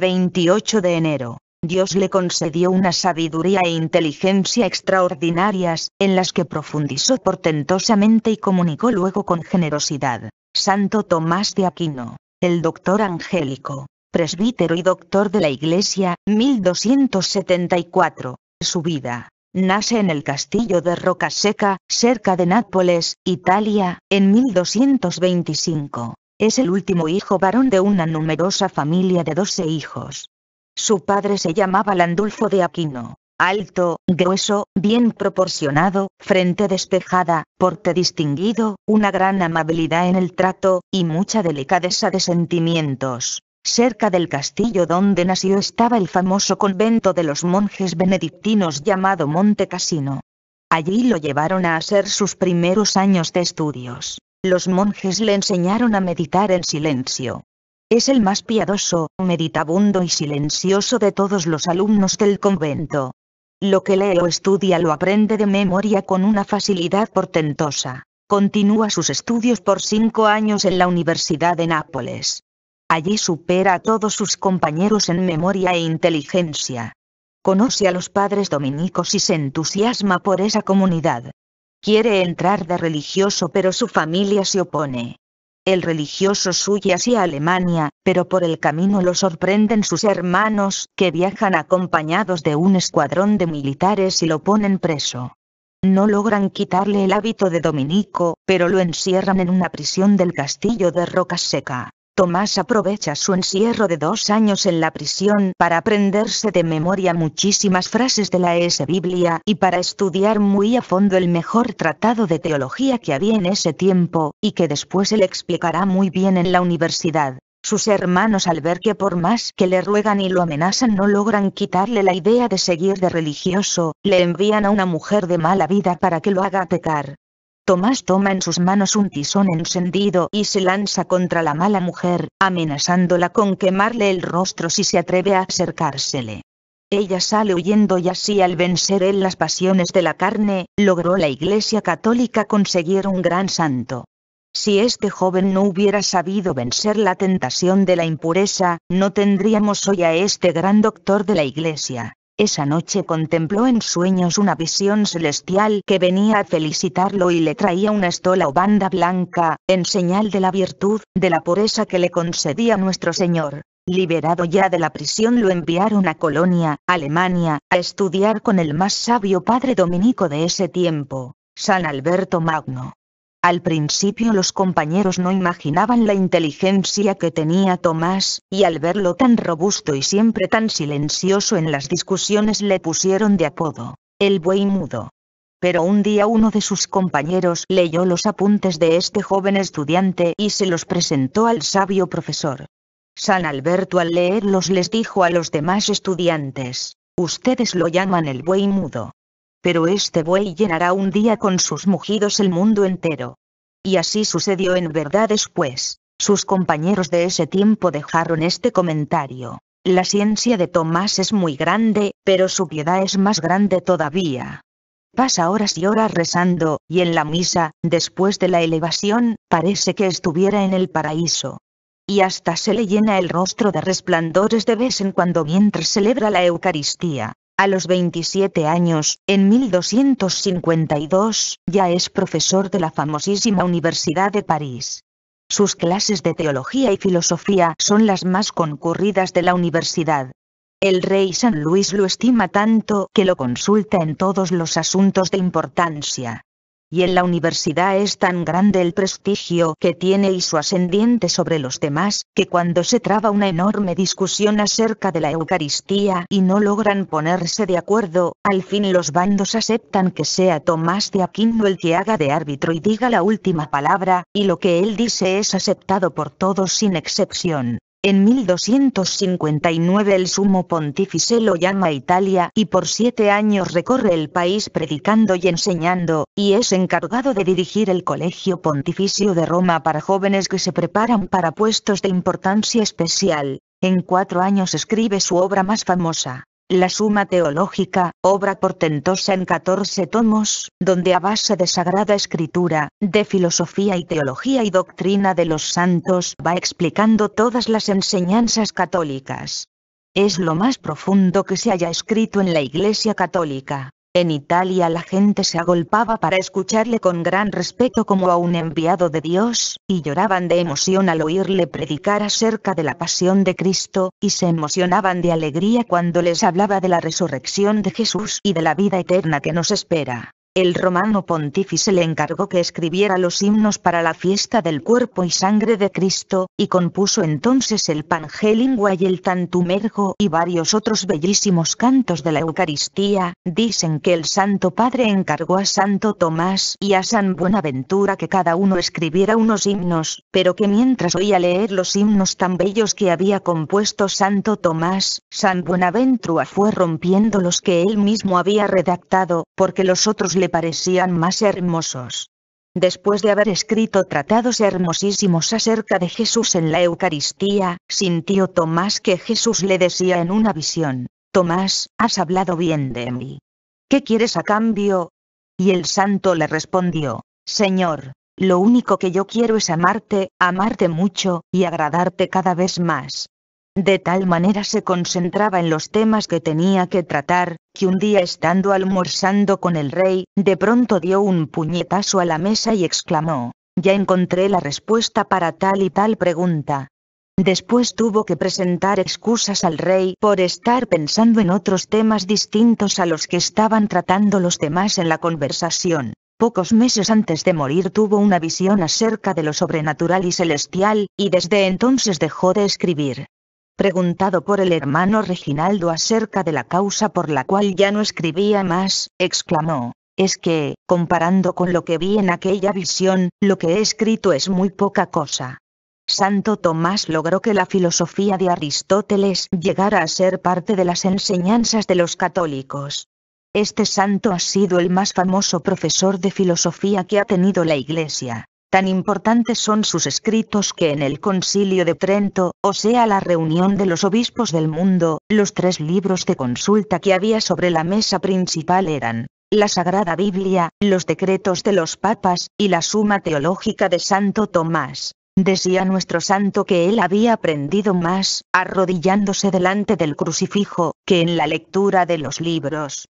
28 de enero. Dios le concedió una sabiduría e inteligencia extraordinarias, en las que profundizó portentosamente y comunicó luego con generosidad. Santo Tomás de Aquino, el doctor angélico, presbítero y doctor de la Iglesia, 1274. Su vida. Nace en el castillo de Rocaseca, cerca de Nápoles, Italia, en 1225. Es el último hijo varón de una numerosa familia de doce hijos. Su padre se llamaba Landulfo de Aquino. Alto, grueso, bien proporcionado, frente despejada, porte distinguido, una gran amabilidad en el trato, y mucha delicadeza de sentimientos. Cerca del castillo donde nació estaba el famoso convento de los monjes benedictinos llamado Monte Casino. Allí lo llevaron a hacer sus primeros años de estudios. Los monjes le enseñaron a meditar en silencio. Es el más piadoso, meditabundo y silencioso de todos los alumnos del convento. Lo que lee o estudia lo aprende de memoria con una facilidad portentosa. Continúa sus estudios por cinco años en la Universidad de Nápoles. Allí supera a todos sus compañeros en memoria e inteligencia. Conoce a los padres dominicos y se entusiasma por esa comunidad. Quiere entrar de religioso pero su familia se opone. El religioso huye hacia Alemania, pero por el camino lo sorprenden sus hermanos, que viajan acompañados de un escuadrón de militares y lo ponen preso. No logran quitarle el hábito de dominico, pero lo encierran en una prisión del castillo de seca. Tomás aprovecha su encierro de dos años en la prisión para aprenderse de memoria muchísimas frases de la e S. Biblia y para estudiar muy a fondo el mejor tratado de teología que había en ese tiempo, y que después él explicará muy bien en la universidad. Sus hermanos al ver que por más que le ruegan y lo amenazan no logran quitarle la idea de seguir de religioso, le envían a una mujer de mala vida para que lo haga pecar. Tomás toma en sus manos un tizón encendido y se lanza contra la mala mujer, amenazándola con quemarle el rostro si se atreve a acercársele. Ella sale huyendo y así al vencer él las pasiones de la carne, logró la Iglesia Católica conseguir un gran santo. Si este joven no hubiera sabido vencer la tentación de la impureza, no tendríamos hoy a este gran doctor de la Iglesia. Esa noche contempló en sueños una visión celestial que venía a felicitarlo y le traía una estola o banda blanca, en señal de la virtud, de la pureza que le concedía nuestro Señor. Liberado ya de la prisión lo enviaron a Colonia, Alemania, a estudiar con el más sabio padre dominico de ese tiempo, San Alberto Magno. Al principio los compañeros no imaginaban la inteligencia que tenía Tomás, y al verlo tan robusto y siempre tan silencioso en las discusiones le pusieron de apodo, el buey mudo. Pero un día uno de sus compañeros leyó los apuntes de este joven estudiante y se los presentó al sabio profesor. San Alberto al leerlos les dijo a los demás estudiantes, ustedes lo llaman el buey mudo, pero este buey llenará un día con sus mugidos el mundo entero. Y así sucedió en verdad después. Sus compañeros de ese tiempo dejaron este comentario. La ciencia de Tomás es muy grande, pero su piedad es más grande todavía. Pasa horas y horas rezando, y en la misa, después de la elevación, parece que estuviera en el paraíso. Y hasta se le llena el rostro de resplandores de vez en cuando mientras celebra la Eucaristía. A los 27 años, en 1252, ya es profesor de la famosísima Universidad de París. Sus clases de teología y filosofía son las más concurridas de la universidad. El rey San Luis lo estima tanto que lo consulta en todos los asuntos de importancia y en la universidad es tan grande el prestigio que tiene y su ascendiente sobre los demás, que cuando se traba una enorme discusión acerca de la Eucaristía y no logran ponerse de acuerdo, al fin los bandos aceptan que sea Tomás de Aquino el que haga de árbitro y diga la última palabra, y lo que él dice es aceptado por todos sin excepción. En 1259 el sumo pontífice lo llama Italia y por siete años recorre el país predicando y enseñando, y es encargado de dirigir el Colegio Pontificio de Roma para jóvenes que se preparan para puestos de importancia especial. En cuatro años escribe su obra más famosa, la Suma Teológica, obra portentosa en 14 tomos, donde a base de sagrada escritura, de filosofía y teología y doctrina de los santos va explicando todas las enseñanzas católicas. Es lo más profundo que se haya escrito en la Iglesia Católica. En Italia la gente se agolpaba para escucharle con gran respeto como a un enviado de Dios, y lloraban de emoción al oírle predicar acerca de la pasión de Cristo, y se emocionaban de alegría cuando les hablaba de la resurrección de Jesús y de la vida eterna que nos espera el romano pontífice le encargó que escribiera los himnos para la fiesta del cuerpo y sangre de Cristo, y compuso entonces el Pangelingua y el Tantumergo y varios otros bellísimos cantos de la Eucaristía. Dicen que el Santo Padre encargó a Santo Tomás y a San Buenaventura que cada uno escribiera unos himnos, pero que mientras oía leer los himnos tan bellos que había compuesto Santo Tomás, San Buenaventura fue rompiendo los que él mismo había redactado, porque los otros le parecían más hermosos. Después de haber escrito tratados hermosísimos acerca de Jesús en la Eucaristía, sintió Tomás que Jesús le decía en una visión, Tomás, has hablado bien de mí. ¿Qué quieres a cambio? Y el santo le respondió, Señor, lo único que yo quiero es amarte, amarte mucho, y agradarte cada vez más. De tal manera se concentraba en los temas que tenía que tratar, que un día estando almorzando con el rey, de pronto dio un puñetazo a la mesa y exclamó, ya encontré la respuesta para tal y tal pregunta. Después tuvo que presentar excusas al rey por estar pensando en otros temas distintos a los que estaban tratando los demás en la conversación. Pocos meses antes de morir tuvo una visión acerca de lo sobrenatural y celestial, y desde entonces dejó de escribir. Preguntado por el hermano Reginaldo acerca de la causa por la cual ya no escribía más, exclamó, es que, comparando con lo que vi en aquella visión, lo que he escrito es muy poca cosa. Santo Tomás logró que la filosofía de Aristóteles llegara a ser parte de las enseñanzas de los católicos. Este santo ha sido el más famoso profesor de filosofía que ha tenido la Iglesia. Tan importantes son sus escritos que en el Concilio de Trento, o sea la reunión de los obispos del mundo, los tres libros de consulta que había sobre la mesa principal eran la Sagrada Biblia, los decretos de los papas, y la Suma Teológica de Santo Tomás. Decía nuestro santo que él había aprendido más, arrodillándose delante del crucifijo, que en la lectura de los libros.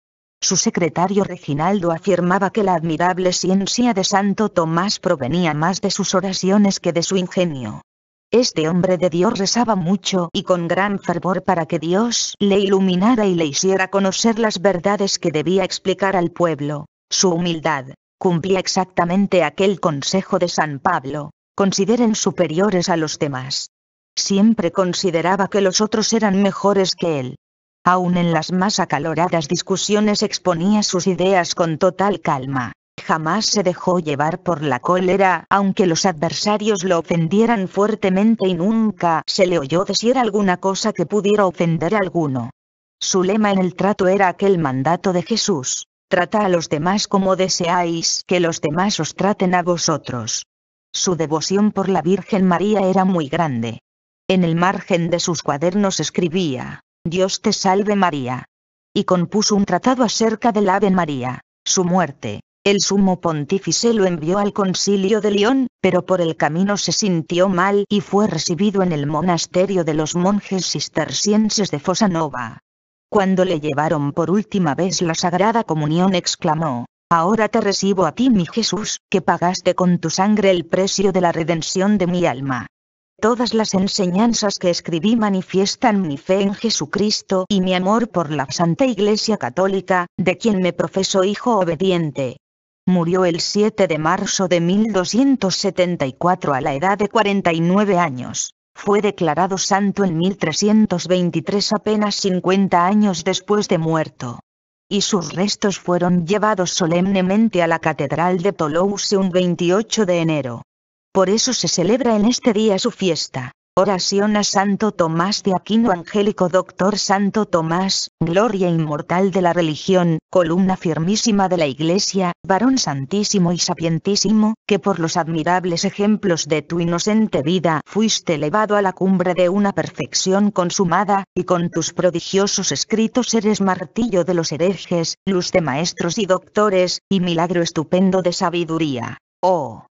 Su secretario Reginaldo afirmaba que la admirable ciencia de Santo Tomás provenía más de sus oraciones que de su ingenio. Este hombre de Dios rezaba mucho y con gran fervor para que Dios le iluminara y le hiciera conocer las verdades que debía explicar al pueblo. Su humildad cumplía exactamente aquel consejo de San Pablo, consideren superiores a los demás. Siempre consideraba que los otros eran mejores que él, Aún en las más acaloradas discusiones exponía sus ideas con total calma. Jamás se dejó llevar por la cólera, aunque los adversarios lo ofendieran fuertemente y nunca se le oyó decir alguna cosa que pudiera ofender a alguno. Su lema en el trato era aquel mandato de Jesús, trata a los demás como deseáis que los demás os traten a vosotros. Su devoción por la Virgen María era muy grande. En el margen de sus cuadernos escribía, Dios te salve María. Y compuso un tratado acerca del Ave María, su muerte. El sumo pontífice lo envió al concilio de León, pero por el camino se sintió mal y fue recibido en el monasterio de los monjes cistercienses de Fosanova. Cuando le llevaron por última vez la Sagrada Comunión exclamó, Ahora te recibo a ti mi Jesús, que pagaste con tu sangre el precio de la redención de mi alma. Todas las enseñanzas que escribí manifiestan mi fe en Jesucristo y mi amor por la Santa Iglesia Católica, de quien me profeso hijo obediente. Murió el 7 de marzo de 1274 a la edad de 49 años. Fue declarado santo en 1323 apenas 50 años después de muerto. Y sus restos fueron llevados solemnemente a la Catedral de Toulouse un 28 de enero. Por eso se celebra en este día su fiesta. Oración a Santo Tomás de Aquino Angélico Doctor Santo Tomás, gloria inmortal de la religión, columna firmísima de la Iglesia, varón santísimo y sapientísimo, que por los admirables ejemplos de tu inocente vida fuiste elevado a la cumbre de una perfección consumada, y con tus prodigiosos escritos eres martillo de los herejes, luz de maestros y doctores, y milagro estupendo de sabiduría. Oh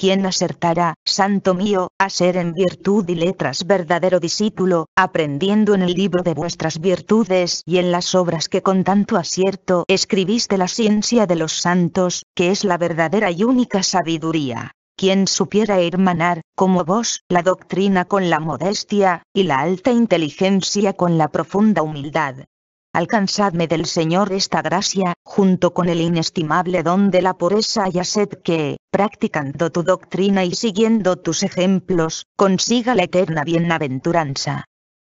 Quién acertará, santo mío, a ser en virtud y letras verdadero discípulo, aprendiendo en el libro de vuestras virtudes y en las obras que con tanto acierto escribiste la ciencia de los santos, que es la verdadera y única sabiduría? quien supiera hermanar, como vos, la doctrina con la modestia, y la alta inteligencia con la profunda humildad, alcanzadme del Señor esta gracia, junto con el inestimable don de la pureza y sed, que, practicando tu doctrina y siguiendo tus ejemplos, consiga la eterna bienaventuranza.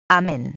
Amén.